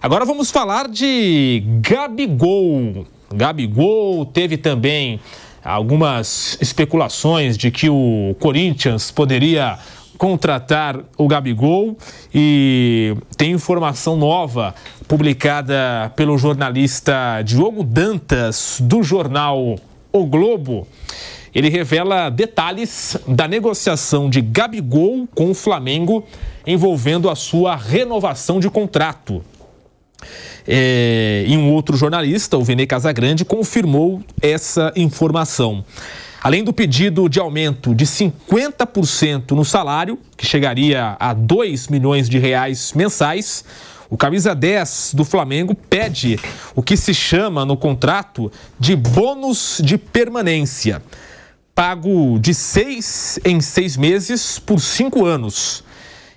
Agora vamos falar de Gabigol. Gabigol teve também algumas especulações de que o Corinthians poderia contratar o Gabigol e tem informação nova publicada pelo jornalista Diogo Dantas do jornal O Globo. Ele revela detalhes da negociação de Gabigol com o Flamengo envolvendo a sua renovação de contrato. É, e um outro jornalista, o Vene Casagrande, confirmou essa informação. Além do pedido de aumento de 50% no salário, que chegaria a 2 milhões de reais mensais, o camisa 10 do Flamengo pede o que se chama no contrato de bônus de permanência, pago de seis em seis meses por cinco anos.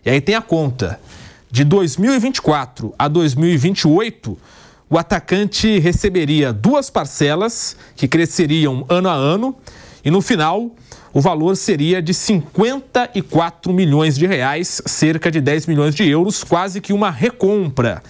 E aí tem a conta. De 2024 a 2028, o atacante receberia duas parcelas que cresceriam ano a ano e no final o valor seria de 54 milhões de reais, cerca de 10 milhões de euros, quase que uma recompra.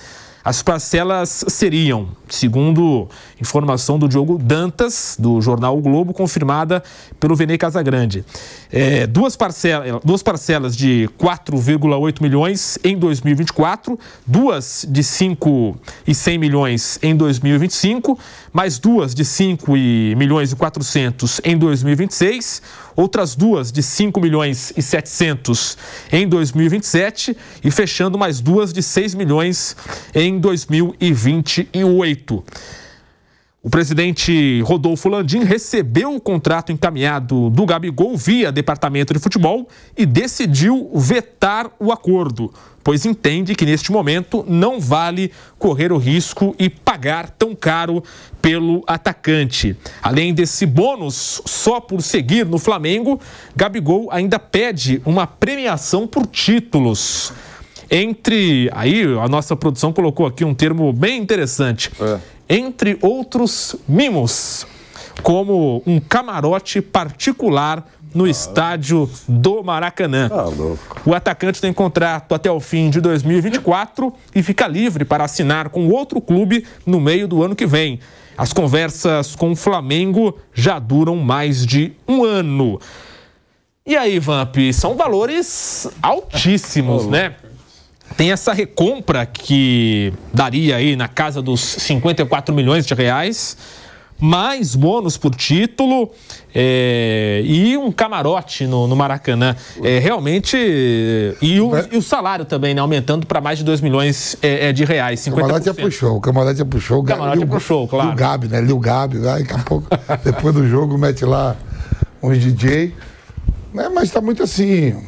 As parcelas seriam, segundo informação do Diogo Dantas, do jornal o Globo, confirmada pelo Vene Casagrande, é, duas, parcelas, duas parcelas de 4,8 milhões em 2024, duas de 5 e 100 milhões em 2025, mais duas de 5 milhões e 400 em 2026 outras duas de 5 milhões e 700 em 2027 e fechando mais duas de 6 milhões em 2028. O presidente Rodolfo Landim recebeu o contrato encaminhado do Gabigol via Departamento de Futebol e decidiu vetar o acordo, pois entende que neste momento não vale correr o risco e pagar tão caro pelo atacante. Além desse bônus, só por seguir no Flamengo, Gabigol ainda pede uma premiação por títulos. Entre. Aí a nossa produção colocou aqui um termo bem interessante. É. Entre outros mimos, como um camarote particular no ah, estádio do Maracanã. Tá o atacante tem contrato até o fim de 2024 e fica livre para assinar com outro clube no meio do ano que vem. As conversas com o Flamengo já duram mais de um ano. E aí, Vamp, são valores altíssimos, tá né? tem essa recompra que daria aí na casa dos 54 milhões de reais, mais bônus por título é, e um camarote no, no Maracanã. É, realmente. E o, e o, salário também, né? Aumentando para mais de 2 milhões é, é, de reais. 50%. O camarote já puxou, o camarote já puxou. O camarote já puxou, claro. O Gabi, né? Lil Gabi, daqui a pouco, depois do jogo, mete lá uns DJ. Né? Mas está muito assim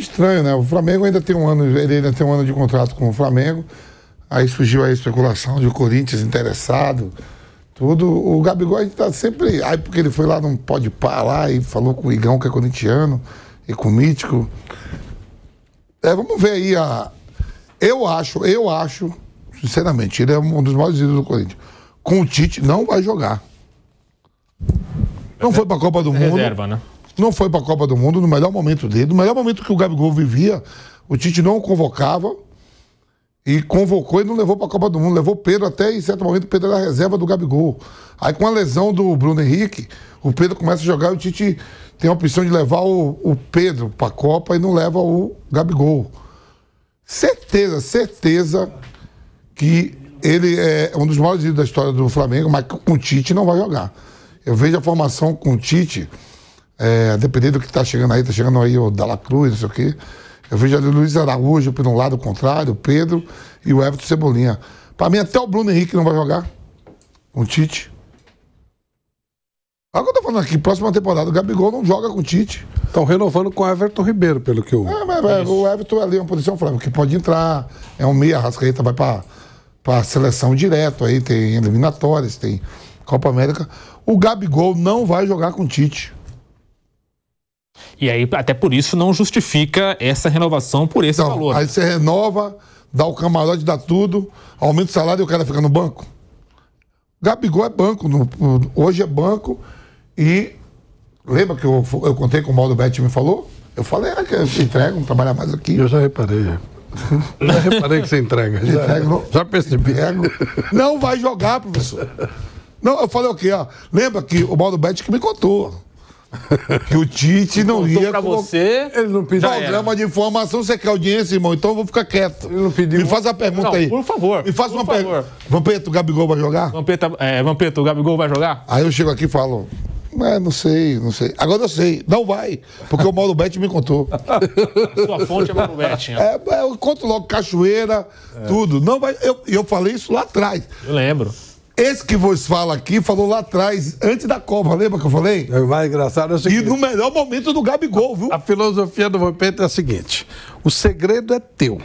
estranho, né? O Flamengo ainda tem um ano, ele ainda tem um ano de contrato com o Flamengo. Aí surgiu a especulação de o Corinthians interessado, tudo. O Gabigol está sempre. Aí porque ele foi lá não Pode Par lá e falou com o Igão, que é corintiano, e com o Mítico. É, vamos ver aí a. Eu acho, eu acho, sinceramente, ele é um dos maiores ídolos do Corinthians. Com o Tite, não vai jogar. Não é foi para a Copa do é Mundo. Reserva, né? não foi para a Copa do Mundo no melhor momento dele, no melhor momento que o Gabigol vivia, o Tite não o convocava e convocou e não levou para a Copa do Mundo, levou Pedro até em certo momento Pedro era reserva do Gabigol. Aí com a lesão do Bruno Henrique, o Pedro começa a jogar e o Tite tem a opção de levar o, o Pedro para a Copa e não leva o Gabigol. Certeza, certeza que ele é um dos maiores ídolos da história do Flamengo, mas com o Tite não vai jogar. Eu vejo a formação com o Tite é, dependendo do que está chegando aí, está chegando aí o Dalla Cruz, não sei o quê. Eu vejo ali o Luiz Araújo por um lado contrário, o Pedro e o Everton Cebolinha. Para mim, até o Bruno Henrique não vai jogar. Com o Tite. Olha o que eu tô falando aqui, próxima temporada, o Gabigol não joga com o Tite. Estão renovando com o Everton Ribeiro, pelo que eu. É, mas, o Everton é ali é uma posição que pode entrar, é um meia, Rascaeta vai para a seleção direto aí, tem eliminatórias, tem Copa América. O Gabigol não vai jogar com o Tite. E aí, até por isso, não justifica essa renovação por esse então, valor. Né? Aí você renova, dá o camarote, dá tudo, aumenta o salário e o cara fica no banco. Gabigol é banco, no, hoje é banco e. Lembra que eu, eu contei com o Mauro Bet me falou? Eu falei ah, que eu entrego, não trabalha mais aqui. Eu já reparei. Já reparei que você entrega. Já, entrego, já percebi. Entrego. Não vai jogar, professor. Não, eu falei o okay, quê? lembra que o Mauro Bet que me contou. Que o Tite não ia. para você, ele não pediu. Programa de informação, você quer audiência, irmão? Então eu vou ficar quieto. Ele não pediu. Me faz a pergunta não, aí. Por favor. Me faz uma pergunta. Vampeta, o Gabigol vai jogar? Vampeta, é, Vampeta, o Gabigol vai jogar? Aí eu chego aqui e falo. É, não sei, não sei. Agora eu sei, não vai, porque o Mauro Betti me contou. Sua fonte é Mauro Betti. É, é, eu conto logo Cachoeira, é. tudo. Não vai, eu, eu falei isso lá atrás. Eu lembro. Esse que vos fala aqui falou lá atrás, antes da Copa, lembra que eu falei? É mais engraçado é o seguinte. E no melhor momento do Gabigol, viu? A filosofia do Vampeta é a seguinte: o segredo é teu.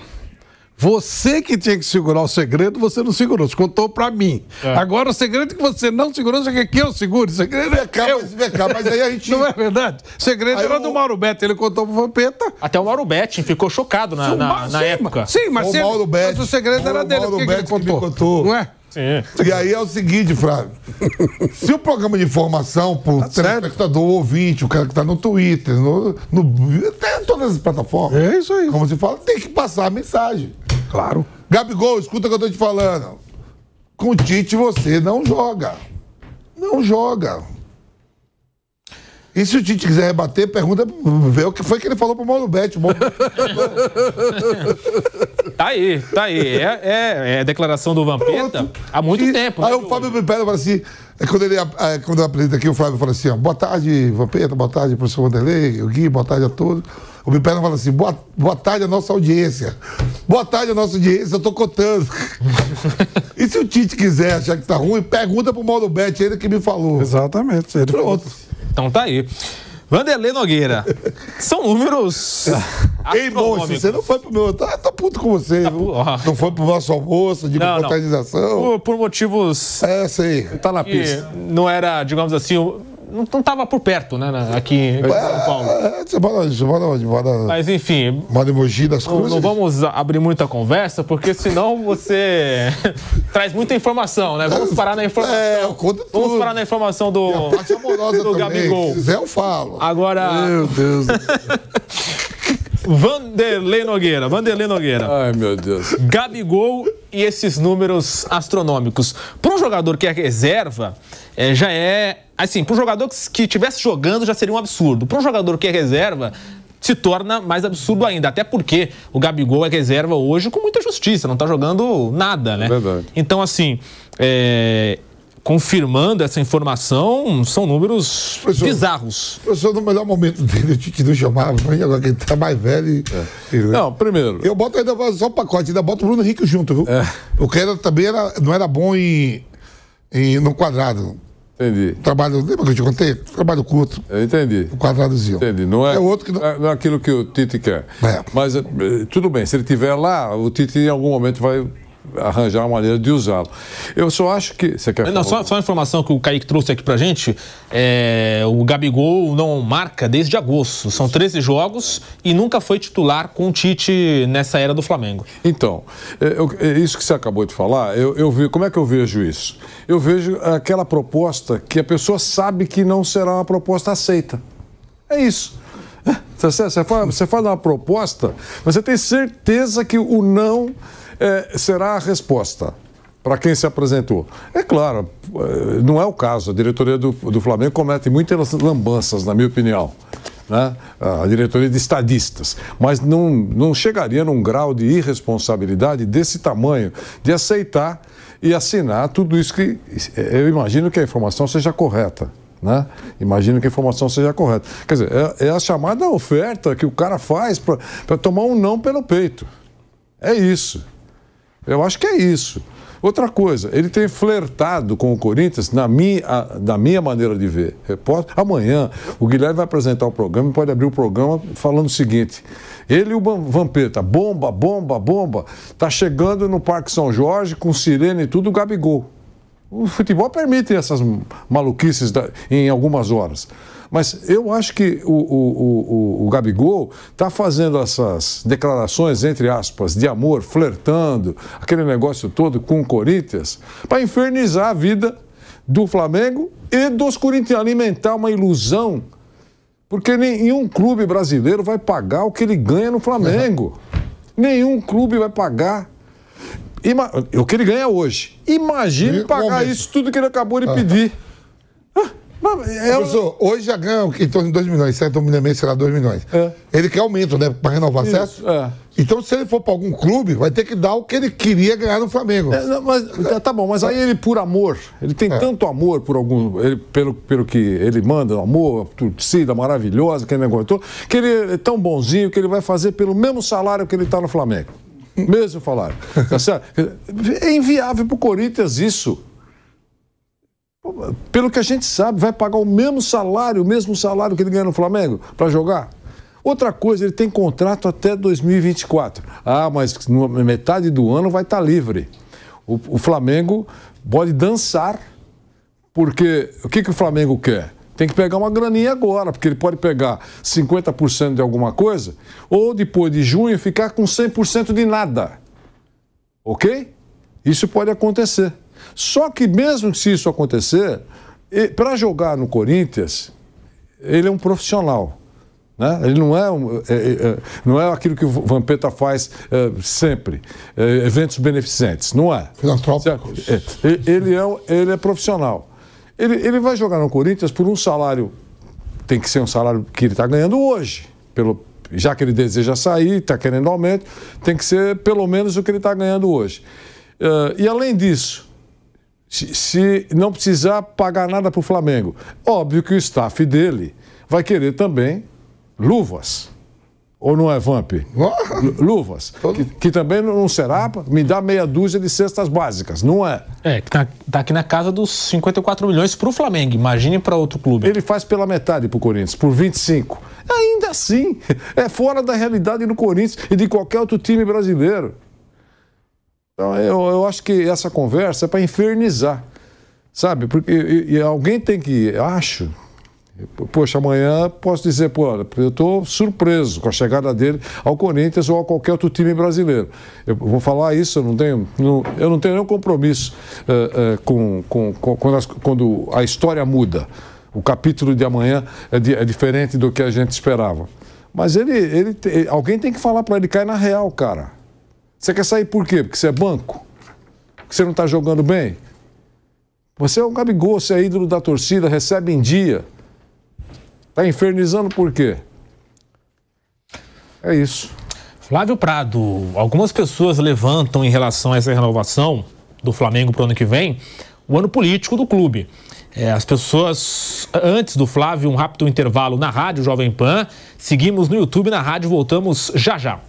Você que tinha que segurar o segredo, você não segurou. Você contou para mim. É. Agora, o segredo que você não segurou, você quer que eu segure? O segredo é cá, eu. Mas, cá, mas aí a gente... Não é verdade? O segredo aí era eu... do Mauro Betti. Ele contou pro Vampeta. Até o Mauro Betti ficou chocado na, na, na época. Sim, mas, o Mauro Betti, mas o segredo o era dele. Mauro o que, Betti que ele contou? Que contou? Não é? Sim. E aí é o seguinte, Flávio. Se o programa de informação, por tá telespectador, ouvinte, o cara que está no Twitter, no, no, até em todas as plataformas. É isso aí. Como se fala, tem que passar a mensagem. Claro. Gabigol, escuta o que eu tô te falando. Com o Tite você não joga. Não joga. E se o Tite quiser rebater, pergunta, vê o que foi que ele falou pro Mauro Bete. Mauro... tá aí, tá aí. É, é, é declaração do Vampeta há muito e, tempo. Né, aí né, o Fábio me fala assim, é quando ele, é, quando apresenta aqui, o Fábio fala assim, ó, boa tarde, Vampeta, boa tarde, professor Wanderlei, o Gui, boa tarde a todos. O Bipena fala assim, boa, boa tarde a nossa audiência. Boa tarde a nossa audiência, eu tô cotando. e se o Tite quiser achar que tá ruim, pergunta pro Mauro Bete, ele que me falou. Exatamente. Ele Pronto. Falou. Então tá aí. Vanderlei Nogueira, são números. Ei, monstro, você não foi pro meu. Tá, tá puto com você, tá, viu? Não foi pro nosso almoço de não, não. Por, por, motivos. É, sei. Tá na pista. Não era, digamos assim, não estava por perto, né, na, aqui em é, São Paulo. É, é você mora, onde? Mas enfim. Mora em Mogi das Cruzes? Não, não vamos abrir muita conversa, porque senão você traz muita informação, né? Vamos parar na informação. É, eu conto tudo. Vamos parar na informação do, a parte amorosa do também. Gabigol. Se quiser, eu falo. Agora. Meu Deus. Vanderlei Nogueira, Vanderlei Nogueira. Ai, meu Deus. Gabigol e esses números astronômicos. Para um jogador que é reserva, é, já é Assim, para um jogador que estivesse jogando já seria um absurdo. Para um jogador que é reserva, se torna mais absurdo ainda. Até porque o Gabigol é reserva hoje com muita justiça, não está jogando nada, né? É verdade. Então, assim, é... confirmando essa informação, são números professor, bizarros. Professor, no melhor momento dele, o Tite não chamava, mas agora que ele tá mais velho. E... É. Né? Não, primeiro. Eu boto ainda só o pacote, ainda boto o Bruno Henrique junto, viu? É. O era, também era, não era bom em, em, no quadrado. Entendi. Trabalho, lembra que eu te contei? Trabalho curto. entendi. O quadradozinho. Entendi. Não é, é outro que não... É, não é aquilo que o Tite quer. É. Mas eh, tudo bem, se ele estiver lá, o Tite em algum momento vai arranjar uma maneira de usá-lo. Eu só acho que. Você quer não, só, só, uma informação que o Kaique trouxe aqui pra gente: é, o Gabigol não marca desde agosto. São 13 jogos e nunca foi titular com o Tite nessa era do Flamengo. Então, é, eu, é isso que você acabou de falar, eu, eu vi, como é que eu vejo isso? Eu vejo aquela proposta que a pessoa sabe que não será uma proposta aceita. É isso. Você você faz uma proposta, mas você tem certeza que o não é, será a resposta para quem se apresentou. É claro, é, não é o caso. A diretoria do, do Flamengo comete muitas lambanças, na minha opinião. Né? a diretoria de estadistas, mas não, não chegaria num grau de irresponsabilidade desse tamanho, de aceitar e assinar tudo isso que é, eu imagino que a informação seja correta. Né? Imagino que a informação seja correta. Quer dizer, é, é a chamada oferta que o cara faz para tomar um não pelo peito. É isso. Eu acho que é isso. Outra coisa, ele tem flertado com o Corinthians, na minha, na minha maneira de ver. Repórter, amanhã o Guilherme vai apresentar o programa e pode abrir o programa falando o seguinte: ele e o Vampeta, bomba, bomba, bomba, tá chegando no Parque São Jorge com sirene e tudo, o Gabigol. O futebol permite essas maluquices em algumas horas. Mas eu acho que o, o, o, o Gabigol está fazendo essas declarações, entre aspas, de amor, flertando, aquele negócio todo com o Corinthians, para infernizar a vida do Flamengo e dos corintianos, alimentar uma ilusão. Porque nenhum clube brasileiro vai pagar o que ele ganha no Flamengo. Uhum. Nenhum clube vai pagar Ima... o que ele ganha hoje. Imagine e pagar isso tudo que ele acabou de ah. pedir. Eu... Professor, hoje já ganha em torno de 2 milhões, certo? O e meio será 2 milhões. É. Ele quer aumento, né? Para renovar, Isso, certo? É. Então, se ele for para algum clube, vai ter que dar o que ele queria ganhar no Flamengo. É, mas, tá, tá bom, mas aí ele, por amor, ele tem é. tanto amor por algum. Ele, pelo, pelo que ele manda, amor, torcida maravilhosa, aquele negócio todo, que ele é tão bonzinho que ele vai fazer pelo mesmo salário que ele está no Flamengo. Mesmo salário. Tá certo? É inviável para o Corinthians isso pelo que a gente sabe, vai pagar o mesmo salário, o mesmo salário que ele ganha no Flamengo para jogar? Outra coisa, ele tem contrato até 2024. Ah, mas metade do ano vai estar tá livre. O, o Flamengo pode dançar, porque o que, que o Flamengo quer? Tem que pegar uma graninha agora, porque ele pode pegar 50% de alguma coisa, ou depois de junho ficar com 100% de nada. Ok? Isso pode acontecer. Só que mesmo se isso acontecer, para jogar no Corinthians, ele é um profissional. Né? Ele não é, um, é, é, é não é aquilo que o Vampeta faz é, sempre, é, eventos beneficentes, não é. Filantrópicos. É, ele é, ele é profissional. Ele, ele vai jogar no Corinthians por um salário, tem que ser um salário que ele está ganhando hoje, pelo, já que ele deseja sair, está querendo aumento, tem que ser pelo menos o que ele está ganhando hoje. e além disso, se, se não precisar pagar nada para o Flamengo. Óbvio que o staff dele vai querer também luvas. Ou não é, Vamp? Luvas. Que, que, também não será, me dá meia dúzia de cestas básicas, não é? É, que tá, tá aqui na casa dos 54 milhões para o Flamengo, imagine para outro clube. Ele faz pela metade para o Corinthians, por 25. Ainda assim, é fora da realidade do Corinthians e de qualquer outro time brasileiro. Então, eu, eu acho que essa conversa é para infernizar, sabe? Porque e, e alguém tem que. acho. Poxa, amanhã posso dizer, pô, eu estou surpreso com a chegada dele ao Corinthians ou a qualquer outro time brasileiro. Eu vou falar isso, eu não tenho, não, eu não tenho nenhum compromisso uh, uh, com, com, com quando, as, quando, a história muda. O capítulo de amanhã é, é diferente do que a gente esperava. Mas ele, ele alguém tem que falar para ele cair na real, cara. Você quer sair por quê? Porque você é banco? Porque você não está jogando bem? Você é um Gabigol, você é ídolo da torcida, recebe em dia. Está infernizando por quê? É isso. Flávio Prado, algumas pessoas levantam em relação a essa renovação do Flamengo para o ano que vem o ano político do clube. É, as pessoas, antes do Flávio, um rápido intervalo na rádio Jovem Pan, seguimos no YouTube, na rádio, voltamos já já.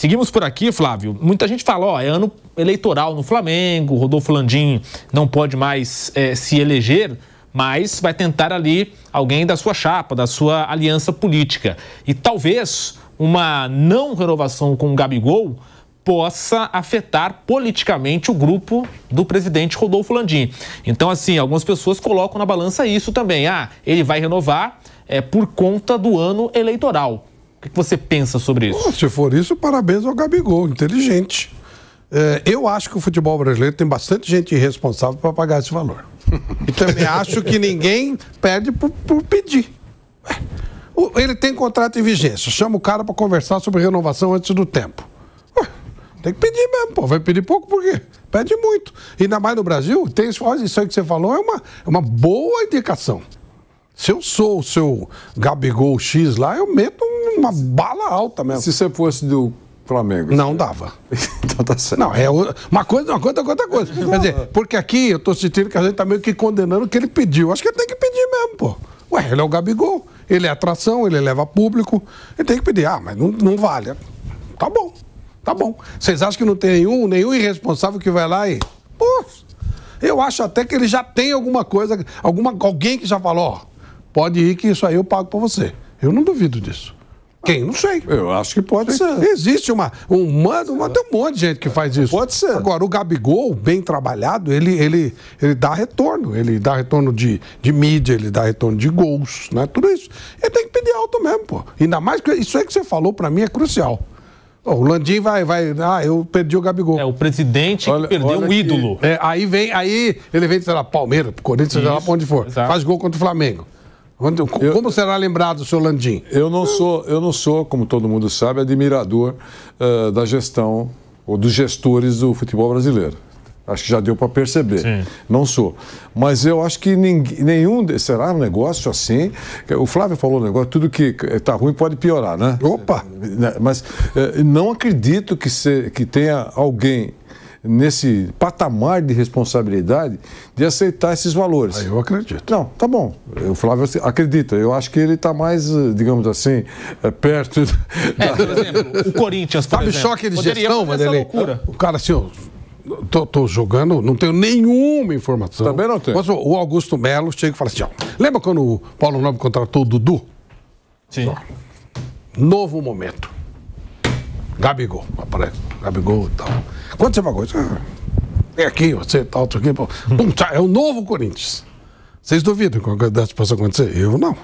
Seguimos por aqui, Flávio. Muita gente fala, ó, é ano eleitoral no Flamengo, Rodolfo Landim não pode mais é, se eleger, mas vai tentar ali alguém da sua chapa, da sua aliança política. E talvez uma não renovação com o Gabigol possa afetar politicamente o grupo do presidente Rodolfo Landim. Então, assim, algumas pessoas colocam na balança isso também. Ah, ele vai renovar é, por conta do ano eleitoral. O que você pensa sobre isso? se for isso, parabéns ao Gabigol, inteligente. É, eu acho que o futebol brasileiro tem bastante gente irresponsável para pagar esse valor. E também acho que ninguém pede por, por pedir. É. Ele tem contrato em vigência, chama o cara para conversar sobre renovação antes do tempo. Tem que pedir mesmo, pô. Vai pedir pouco por quê? Pede muito. Ainda mais no Brasil, tem isso aí que você falou, é uma, é uma boa indicação. Se eu sou o seu Gabigol X lá, eu meto uma bala alta mesmo. Se você fosse do Flamengo? Não dava. então tá certo. Não, é uma coisa, uma coisa, outra coisa. Quer dizer, porque aqui eu tô sentindo que a gente tá meio que condenando o que ele pediu. Acho que ele tem que pedir mesmo, pô. Ué, ele é o Gabigol, ele é atração, ele leva público, ele tem que pedir. Ah, mas não, não vale. Tá bom, tá bom. Vocês acham que não tem nenhum, nenhum irresponsável que vai lá e... Pô, eu acho até que ele já tem alguma coisa, alguma, alguém que já falou, ó, Pode ir que isso aí eu pago para você. Eu não duvido disso. Quem? Não sei. Eu acho que pode ser. Existe uma, um mano, uma, tem um monte de gente que faz isso. Pode ser. Agora, o Gabigol, bem trabalhado, ele, ele, ele dá retorno. Ele dá retorno de, de mídia, ele dá retorno de gols, né? Tudo isso. Ele tem que pedir alto mesmo, pô. Ainda mais que isso aí que você falou para mim é crucial. Oh, o Landim vai, vai. Ah, eu perdi o Gabigol. É, o presidente olha, perdeu um que... ídolo. É, aí vem, aí ele vem, sei lá, Palmeiras, Corinthians, sei lá pra onde for. Exato. Faz gol contra o Flamengo. Quando, eu, como será lembrado o seu Landim? Eu não sou, eu não sou, como todo mundo sabe, admirador uh, da gestão ou dos gestores do futebol brasileiro. Acho que já deu para perceber. Sim. Não sou. Mas eu acho que ninguém, nenhum. Será um negócio assim? O Flávio falou um negócio: tudo que está ruim pode piorar, né? Opa! Né, mas eh, não acredito que, se, que tenha alguém nesse patamar de responsabilidade de aceitar esses valores. Ah, eu acredito. Não, tá bom. O Flávio acredita. Eu acho que ele está mais, eh, digamos assim, eh, perto. Da... É, por exemplo, o Corinthians, por Sabe exemplo, choque de Poderia gestão, Vanderlei? O cara assim, eu Tô, tô, jogando, não tenho nenhuma informação. Também não tenho. Mas o, o Augusto Melo chega e fala assim: ó, lembra quando o Paulo Nobre contratou o Dudu? Sim. Ó, novo momento. Gabigol, aparece. Gabigol e tal. Quando você pagou? Tem ah, aqui, você tal, isso aqui. Pum, tchau, é o novo Corinthians. Vocês duvidam que uma coisa dessa possa acontecer? Eu não.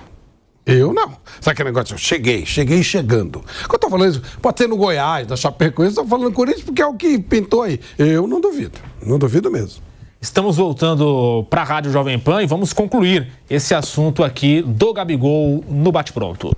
Eu não. Sabe aquele negócio? Eu cheguei, cheguei chegando. Quando eu tô falando isso, pode ser no Goiás, na Chapecoense, eu tô falando Corinthians porque é o que pintou aí. Eu não duvido. Não duvido mesmo. Estamos voltando para a Rádio Jovem Pan e vamos concluir esse assunto aqui do Gabigol no Bate Pronto.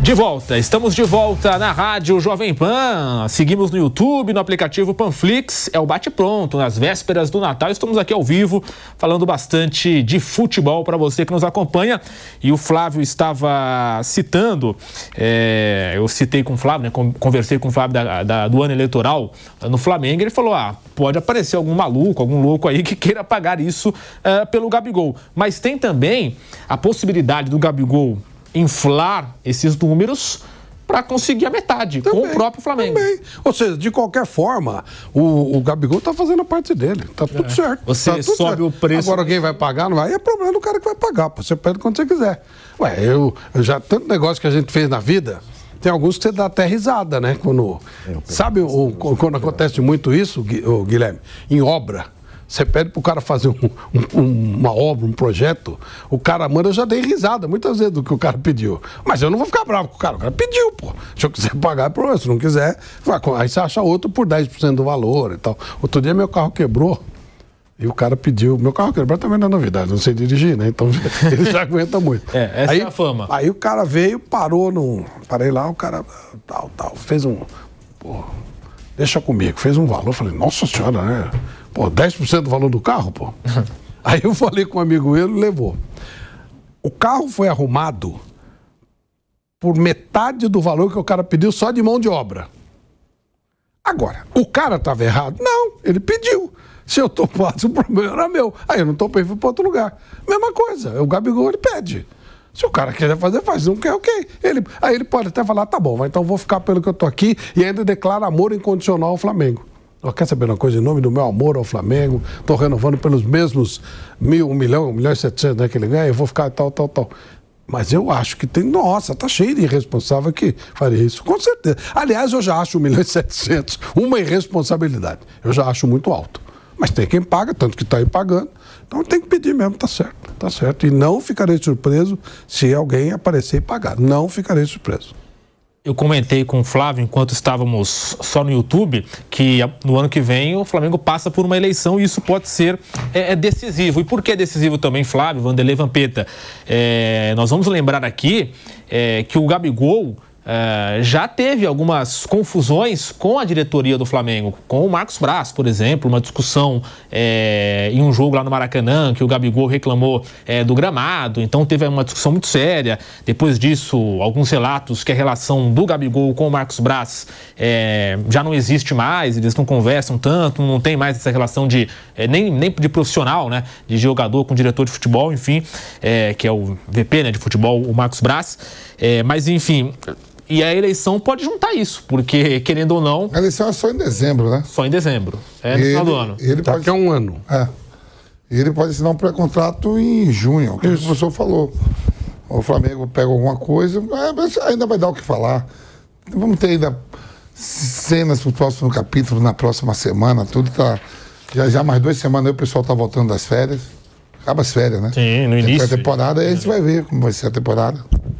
De volta, estamos de volta na rádio Jovem Pan, seguimos no YouTube, no aplicativo Panflix, é o Bate Pronto, nas vésperas do Natal, estamos aqui ao vivo, falando bastante de futebol para você que nos acompanha, e o Flávio estava citando, é, eu citei com o Flávio, né, conversei com o Flávio da, da, do ano eleitoral eh, no Flamengo, ele falou, ah, pode aparecer algum maluco, algum louco aí que queira pagar isso uh, pelo Gabigol, mas tem também a possibilidade do Gabigol inflar esses números para conseguir a metade também, com o próprio Flamengo. Também. Ou seja, de qualquer forma, o, o Gabigol está fazendo a parte dele. Tá é. tudo é. certo. Você tá tudo sobe certo. o preço. Agora alguém vai pagar, não vai. E é problema do cara que vai pagar. Você pede quando você quiser. Ué, eu, eu já tanto negócio que a gente fez na vida. Tem alguns que você dá até risada, né? Quando, é, sabe assim, o, quando acontece muito isso, Guilherme? Em obra. Você pede para o cara fazer um, um, uma obra, um projeto, o cara manda, eu já dei risada muitas vezes do que o cara pediu. Mas eu não vou ficar bravo com o cara, o cara pediu, pô. Se eu quiser pagar, é problema. Se não quiser, vai, aí você acha outro por 10% do valor e tal. Outro dia meu carro quebrou. E o cara pediu. Meu carro quebrou também não é novidade, não sei dirigir, né? Então ele já aguenta muito. é, essa é aí, é a fama. Aí o cara veio, parou no. Parei lá, o cara. Tal, tal. Fez um. Pô, deixa comigo. Fez um valor. Falei, nossa senhora, né? Pô, 10% do valor do carro, pô. Aí eu falei com um amigo ele levou. O carro foi arrumado por metade do valor que o cara pediu só de mão de obra. Agora, o cara estava errado? Não, ele pediu. Se eu topasse, o problema era meu. Aí eu não topei, fui para outro lugar. Mesma coisa, o Gabigol ele pede. Se o cara quiser fazer, faz. Não quer, ok. Ele, aí ele pode até falar, tá bom, então vou ficar pelo que eu tô aqui e ainda declara amor incondicional ao Flamengo. Oh, quer saber uma coisa? Em nome do meu amor ao Flamengo, estou renovando pelos mesmos mil, um milhão, um milhão e setecentos né, que ele ganha, eu vou ficar tal, tal, tal. Mas eu acho que tem. Nossa, tá cheio de irresponsável que faria isso, com certeza. Aliás, eu já acho um milhão e setecentos uma irresponsabilidade. Eu já acho muito alto. Mas tem quem paga, tanto que está aí pagando. Então tem que pedir mesmo, tá certo. Tá certo. E não ficarei surpreso se alguém aparecer e pagar. Não ficarei surpreso eu comentei com o Flávio enquanto estávamos só no YouTube que no ano que vem o Flamengo passa por uma eleição e isso pode ser é, é, decisivo. E por que é decisivo também, Flávio, Vanderlei Vampeta? É, nós vamos lembrar aqui é, que o Gabigol Uh, já teve algumas confusões com a diretoria do Flamengo, com o Marcos Braz, por exemplo, uma discussão é, em um jogo lá no Maracanã, que o Gabigol reclamou é, do gramado, então teve uma discussão muito séria. Depois disso, alguns relatos que a relação do Gabigol com o Marcos Braz é, já não existe mais, eles não conversam tanto, não tem mais essa relação de nem, nem de profissional, né, de jogador com diretor de futebol, enfim, que é o VP né, de futebol, o Marcos Braz. mas enfim, e a eleição pode juntar isso, porque, querendo ou não. A eleição é só em dezembro, né? Só em dezembro. É no ele, final do ano. Ele Daqui pode... um ano. É. Ele pode assinar um pré-contrato em junho, é o que isso. o professor falou. O Flamengo pega alguma coisa, é, mas ainda vai dar o que falar. Vamos ter ainda cenas para o próximo capítulo, na próxima semana, tudo tá. Já, já mais duas semanas aí o pessoal tá voltando das férias. Acaba as férias, né? Sim, no início. Tem a temporada, aí a gente vai ver como vai ser a temporada.